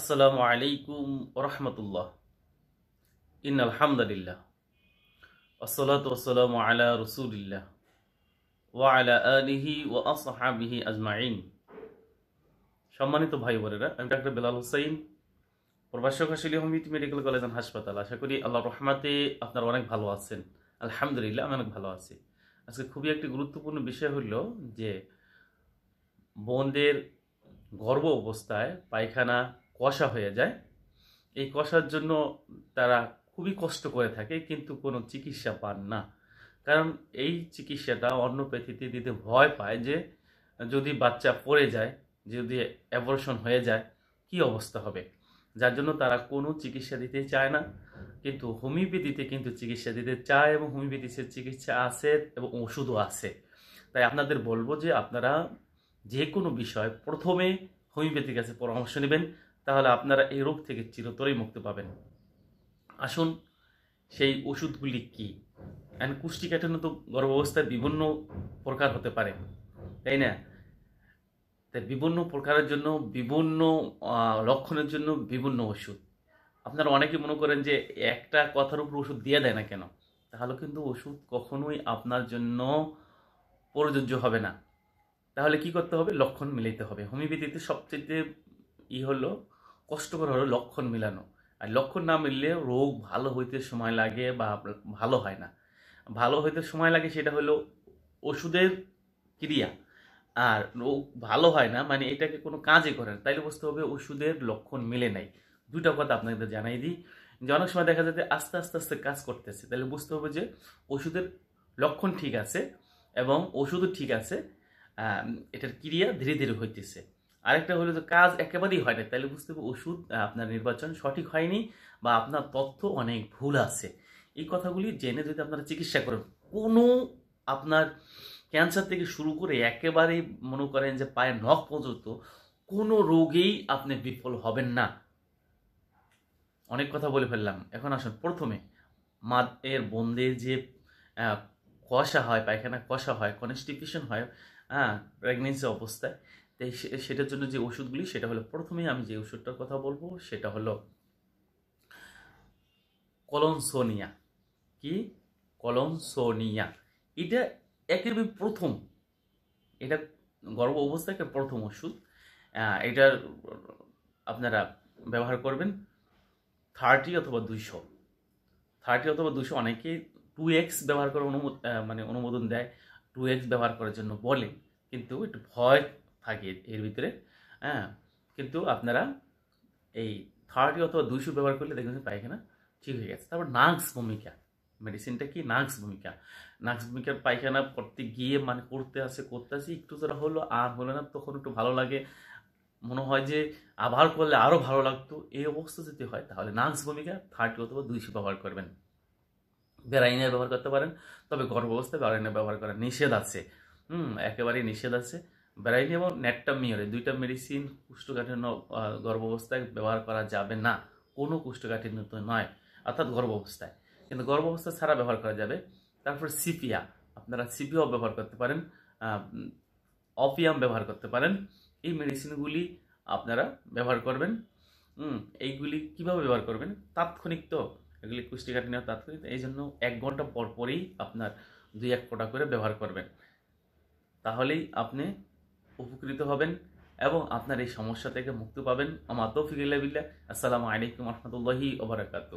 আসসালামু আলাইকুম রহমতুল্লাহ ইন আলহামদুলিল্লাহ আসসালাত ওসালাম আলা রসুলিল্লাহ ওয়া আলা আলিহি ওয়া আসহাবিহি আজমাইন সম্মানিত ভাই বোনেরা আমি ডাক্তার বেলাল হোসেন প্রভাষক হাসিলি হোমিত মেডিকেল কলেজ অ্যান্ড হাসপাতাল আশা করি আল্লাহ রহমাতে আপনারা অনেক ভালো আছেন আলহামদুলিল্লাহ আমি অনেক ভালো আছি আজকে খুবই একটি গুরুত্বপূর্ণ বিষয় হলো যে বোনদের গর্ব অবস্থায় পায়খানা কষা হয়ে যায় এই কষার জন্য তারা খুবই কষ্ট করে থাকে কিন্তু কোনো চিকিৎসা পান না কারণ এই চিকিৎসাটা অন্নপ্যাথিতে দিতে ভয় পায় যে যদি বাচ্চা পড়ে যায় যদি অ্যাবর্শন হয়ে যায় কি অবস্থা হবে যার জন্য তারা কোনো চিকিৎসা দিতে চায় না কিন্তু হোমিওপ্যাথিতে কিন্তু চিকিৎসা দিতে চায় এবং হোমিওপ্যাথিতে চিকিৎসা আছে এবং ওষুধও আছে তাই আপনাদের বলবো যে আপনারা যে কোনো বিষয় প্রথমে হোমিওপ্যাথির কাছে পরামর্শ নেবেন তাহলে আপনারা এই রোগ থেকে চিরতরেই মুক্তি পাবেন আসুন সেই ওষুধগুলি কী অ্যান্ড কুষ্টিকাঠিন্য তো গর্ভাবস্থায় বিভিন্ন প্রকার হতে পারে তাই না তাই বিভিন্ন প্রকারের জন্য বিভিন্ন লক্ষণের জন্য বিভিন্ন ওষুধ আপনারা অনেকে মনে করেন যে একটা কথার উপর ওষুধ দিয়ে দেয় না কেন তাহলে কিন্তু ওষুধ কখনোই আপনার জন্য প্রযোজ্য হবে না তাহলে কি করতে হবে লক্ষণ মিলাইতে হবে হোমিওপ্যাথিতে সবচেয়ে ই হলো কষ্টকর হলো লক্ষণ মেলানো আর লক্ষণ না মিললে রোগ ভালো হইতে সময় লাগে বা ভালো হয় না ভালো হইতে সময় লাগে সেটা হলো ওষুধের ক্রিয়া আর রোগ ভালো হয় না মানে এটাকে কোনো কাজে করে না তাইলে বুঝতে হবে ওষুধের লক্ষণ মিলে নাই দুটো কথা আপনাদের জানাই দিই যে অনেক সময় দেখা যাচ্ছে আস্তে আস্তে আস্তে কাজ করতেছে তাহলে বুঝতে হবে যে ওষুধের লক্ষণ ঠিক আছে এবং ওষুধও ঠিক আছে এটার ক্রিয়া ধীরে ধীরে হইতেছে আরেকটা হলো যে কাজ একেবারেই হয় না তাহলে বুঝতে হবে ওষুধ আপনার নির্বাচন সঠিক হয়নি বা আপনার তথ্য অনেক ভুল আছে এই কথাগুলি জেনে যদি আপনারা চিকিৎসা করেন কোনো আপনার ক্যান্সার থেকে শুরু করে একেবারেই মনে করেন যে পায়ে নখ পর্যন্ত কোনো রোগেই আপনি বিফল হবেন না অনেক কথা বলে ফেললাম এখন আসুন প্রথমে মাদের এর বন্দে যে কষা হয় পায়খানা কষা হয় কনস্টিপেশন হয় হ্যাঁ প্রেগনেন্সি অবস্থায় তাই সেটার জন্য যে ওষুধগুলি সেটা হলো প্রথমেই আমি যে ওষুধটার কথা বলবো সেটা হলো কলনসোনিয়া কি কলনসোনিয়া এটা একেবারে প্রথম এটা গর্ভ অবস্থাকে প্রথম ওষুধ এটার আপনারা ব্যবহার করবেন থার্টি অথবা দুইশো থার্টি অথবা দুশো অনেকে টু এক্স ব্যবহার করে অনুমোদ মানে অনুমোদন দেয় টু এক্স ব্যবহার করার জন্য বলে কিন্তু একটু ভয় থাকে এর ভিতরে হ্যাঁ কিন্তু আপনারা এই থার্টি অথবা দুইশো ব্যবহার করলে দেখবেন পায়খানা ঠিক হয়ে গেছে তারপর নাক্স ভূমিকা মেডিসিনটা কি নাক্স ভূমিকা নাক্স ভূমিকার পায়খানা করতে গিয়ে মানে করতে আসে করতে আসে একটু যারা হলো আর হলো না তখন একটু ভালো লাগে মনে হয় যে আবার করলে আরও ভালো লাগতো এই অবস্থা যদি হয় তাহলে নাক্স ভূমিকা থার্টি অথবা দুইশো ব্যবহার করবেন বেড়াইনের ব্যবহার করতে পারেন তবে গর্ভ অবস্থায় বেড়াইনের ব্যবহার করা নিষেধ আছে হুম একেবারেই নিষেধ আছে ব্যারাইন এবং ন্যাট্টামিওরে দুইটা মেডিসিন কুষ্ঠকাঠিন্য গর্ভাবস্থায় ব্যবহার করা যাবে না কোনো কুষ্ঠকাঠিন্য তো নয় অর্থাৎ গর্ভাবস্থায় কিন্তু গর্ভাবস্থা ছাড়া ব্যবহার করা যাবে তারপর সিপিয়া আপনারা সিপিও ব্যবহার করতে পারেন অপিয়াম ব্যবহার করতে পারেন এই মেডিসিনগুলি আপনারা ব্যবহার করবেন এইগুলি কিভাবে ব্যবহার করবেন তাৎক্ষণিক তো এগুলি কুষ্টিকাঠিন্য তাৎক্ষণিক এই জন্য এক ঘন্টা পর পরেই আপনার দুই এক ফোঁটা করে ব্যবহার করবেন তাহলেই আপনি উপকৃত হবেন এবং আপনার এই সমস্যা থেকে মুক্তি পাবেন আমার তৌফিক আসসালামু আলাইকুম রহমতুল্লাহি ওবরাকাতু